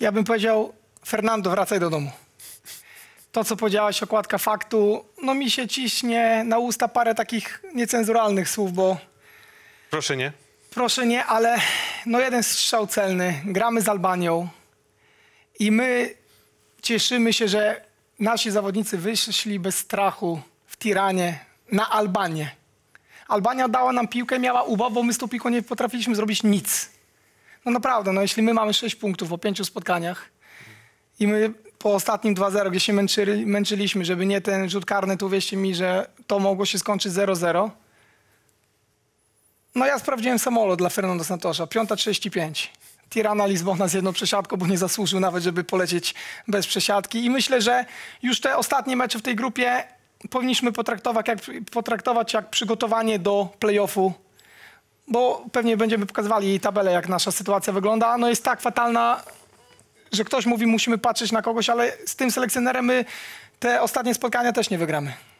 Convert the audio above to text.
Ja bym powiedział, Fernando, wracaj do domu. To, co powiedziałaś, okładka faktu, no mi się ciśnie na usta parę takich niecenzuralnych słów, bo... Proszę nie. Proszę nie, ale no jeden strzał celny. Gramy z Albanią i my cieszymy się, że nasi zawodnicy wyszli bez strachu w Tiranie na Albanię. Albania dała nam piłkę, miała uba, bo my z tą piłką nie potrafiliśmy zrobić nic. No naprawdę, no jeśli my mamy 6 punktów po pięciu spotkaniach i my po ostatnim 2-0, gdzie się męczyli, męczyliśmy, żeby nie ten rzut karny, tu wieście mi, że to mogło się skończyć 0-0. No ja sprawdziłem samolot dla Fernando Santosza, 5.35. Tirana Lizbona z jedną przesiadką, bo nie zasłużył nawet, żeby polecieć bez przesiadki. I myślę, że już te ostatnie mecze w tej grupie powinniśmy potraktować jak, potraktować jak przygotowanie do playoffu bo pewnie będziemy pokazywali tabelę, jak nasza sytuacja wygląda, no jest tak fatalna, że ktoś mówi, musimy patrzeć na kogoś, ale z tym selekcjonerem my te ostatnie spotkania też nie wygramy.